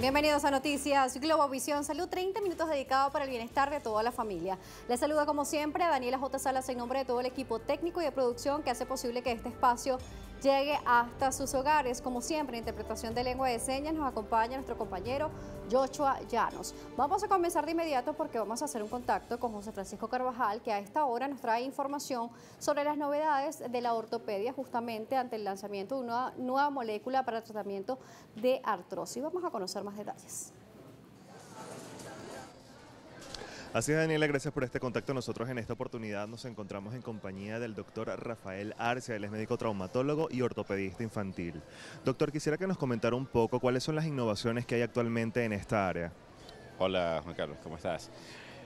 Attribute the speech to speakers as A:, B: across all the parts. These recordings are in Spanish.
A: Bienvenidos a Noticias Globovisión Salud, 30 minutos dedicados para el bienestar de toda la familia. Les saluda como siempre a Daniela J. Salas en nombre de todo el equipo técnico y de producción que hace posible que este espacio llegue hasta sus hogares. Como siempre, en interpretación de lengua de señas nos acompaña nuestro compañero Joshua Llanos. Vamos a comenzar de inmediato porque vamos a hacer un contacto con José Francisco Carvajal, que a esta hora nos trae información sobre las novedades de la ortopedia justamente ante el lanzamiento de una nueva molécula para tratamiento de artrosis. Vamos a conocer más detalles.
B: Así es, Daniela, gracias por este contacto. Nosotros en esta oportunidad nos encontramos en compañía del doctor Rafael Arcia, él es médico traumatólogo y ortopedista infantil. Doctor, quisiera que nos comentara un poco cuáles son las innovaciones que hay actualmente en esta área.
C: Hola, Juan Carlos, ¿cómo estás?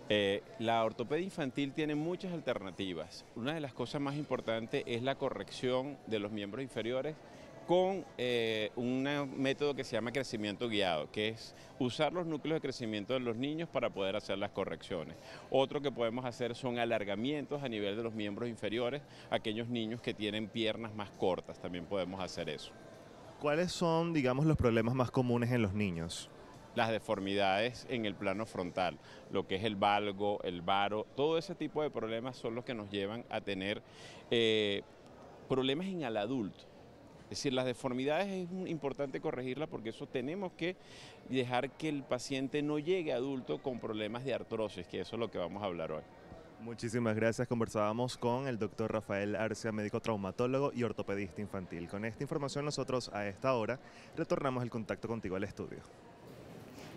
C: Eh, la ortopedia infantil tiene muchas alternativas. Una de las cosas más importantes es la corrección de los miembros inferiores con eh, un método que se llama crecimiento guiado, que es usar los núcleos de crecimiento de los niños para poder hacer las correcciones. Otro que podemos hacer son alargamientos a nivel de los miembros inferiores, aquellos niños que tienen piernas más cortas, también podemos hacer eso.
B: ¿Cuáles son, digamos, los problemas más comunes en los niños?
C: las deformidades en el plano frontal, lo que es el valgo, el varo, todo ese tipo de problemas son los que nos llevan a tener eh, problemas en el adulto es decir, las deformidades es importante corregirlas porque eso tenemos que dejar que el paciente no llegue adulto con problemas de artrosis, que eso es lo que vamos a hablar hoy.
B: Muchísimas gracias. Conversábamos con el doctor Rafael Arcia, médico traumatólogo y ortopedista infantil. Con esta información nosotros a esta hora retornamos el contacto contigo al estudio.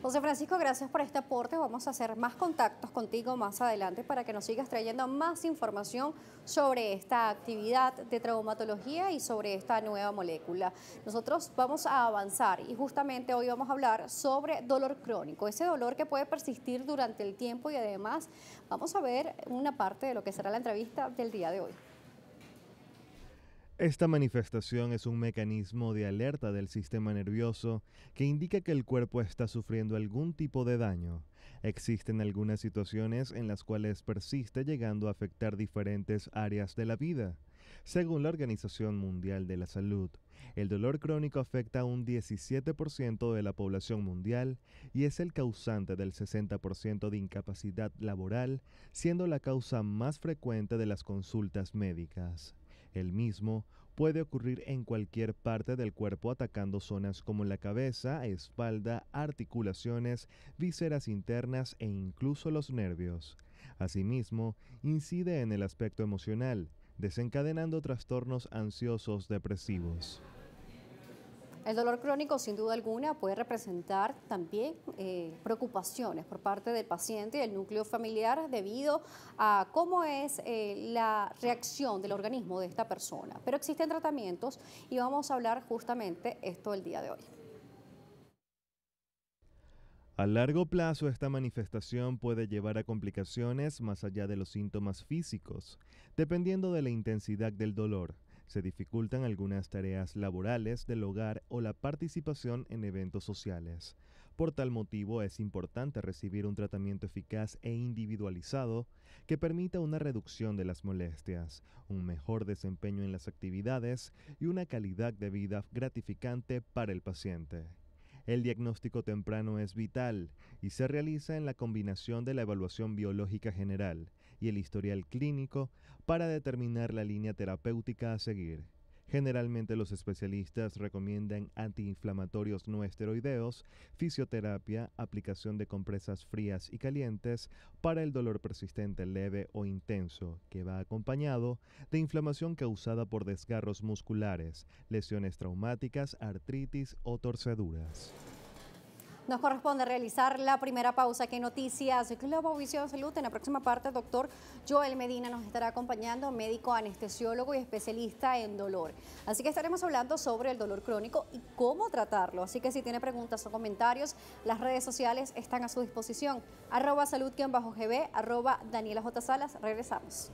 A: José Francisco, gracias por este aporte. Vamos a hacer más contactos contigo más adelante para que nos sigas trayendo más información sobre esta actividad de traumatología y sobre esta nueva molécula. Nosotros vamos a avanzar y justamente hoy vamos a hablar sobre dolor crónico, ese dolor que puede persistir durante el tiempo y además vamos a ver una parte de lo que será la entrevista del día de hoy.
B: Esta manifestación es un mecanismo de alerta del sistema nervioso que indica que el cuerpo está sufriendo algún tipo de daño. Existen algunas situaciones en las cuales persiste llegando a afectar diferentes áreas de la vida. Según la Organización Mundial de la Salud, el dolor crónico afecta a un 17% de la población mundial y es el causante del 60% de incapacidad laboral, siendo la causa más frecuente de las consultas médicas. El mismo puede ocurrir en cualquier parte del cuerpo atacando zonas como la cabeza, espalda, articulaciones, vísceras internas e incluso los nervios. Asimismo, incide en el aspecto emocional, desencadenando trastornos ansiosos depresivos.
A: El dolor crónico, sin duda alguna, puede representar también eh, preocupaciones por parte del paciente y del núcleo familiar debido a cómo es eh, la reacción del organismo de esta persona. Pero existen tratamientos y vamos a hablar justamente esto el día de hoy.
B: A largo plazo, esta manifestación puede llevar a complicaciones más allá de los síntomas físicos, dependiendo de la intensidad del dolor se dificultan algunas tareas laborales del hogar o la participación en eventos sociales. Por tal motivo es importante recibir un tratamiento eficaz e individualizado que permita una reducción de las molestias, un mejor desempeño en las actividades y una calidad de vida gratificante para el paciente. El diagnóstico temprano es vital y se realiza en la combinación de la evaluación biológica general, el historial clínico para determinar la línea terapéutica a seguir. Generalmente los especialistas recomiendan antiinflamatorios no esteroideos, fisioterapia, aplicación de compresas frías y calientes para el dolor persistente leve o intenso, que va acompañado de inflamación causada por desgarros musculares, lesiones traumáticas, artritis o torceduras.
A: Nos corresponde realizar la primera pausa ¿Qué Noticias Globovisión de Salud. En la próxima parte, el doctor Joel Medina nos estará acompañando, médico anestesiólogo y especialista en dolor. Así que estaremos hablando sobre el dolor crónico y cómo tratarlo. Así que si tiene preguntas o comentarios, las redes sociales están a su disposición. Arroba salud-gb, arroba Daniela J. Salas. Regresamos.